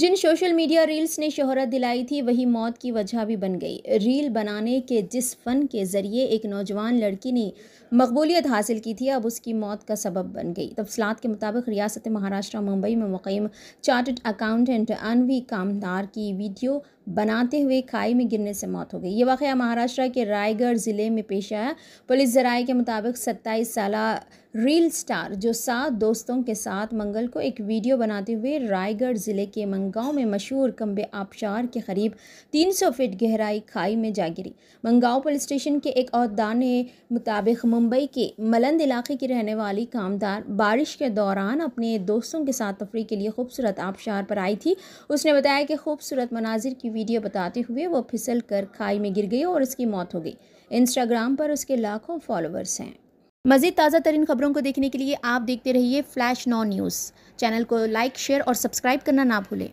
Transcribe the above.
जिन social media reels ने शोहरत दिलाई थी वही मौत की वजह भी बन गई रील बनाने के जिस फ़न के ज़रिए एक नौजवान लड़की ने मकबूलियत हासिल की थी अब उसकी मौत का सबब बन गई तफसलत के मुताबिक रियासत महाराष्ट्र मुंबई में मुकम चार्टड अकाउंटेंट अनवी कामदार की वीडियो बनाते हुए खाई में गिरने से मौत हो गई ये वाक़ महाराष्ट्र के रायगढ़ ज़िले में पेश आया पुलिस जराए के मुताबिक सत्ताईस साल रील स्टार जो सात दोस्तों के साथ मंगल को एक वीडियो बनाते हुए रायगढ़ ज़िले के मंगाव में मशहूर कम्बे आबशार के करीब 300 फीट गहराई खाई में जा गिरी मंगाव पुलिस स्टेशन के एक अहदार ने मुताबिक मुंबई के मलंद इलाके की रहने वाली कामदार बारिश के दौरान अपने दोस्तों के साथ तफरी के लिए खूबसूरत आबशार पर आई थी उसने बताया कि खूबसूरत मनाजिर की वीडियो बताते हुए वो फिसल कर खाई में गिर गई और उसकी मौत हो गई इंस्टाग्राम पर उसके लाखों फॉलोअर्स हैं मज़ीद ताज़ा तरीन खबरों को देखने के लिए आप देखते रहिए फ्लैश नॉ न्यूज़ चैनल को लाइक शेयर और सब्सक्राइब करना ना भूलें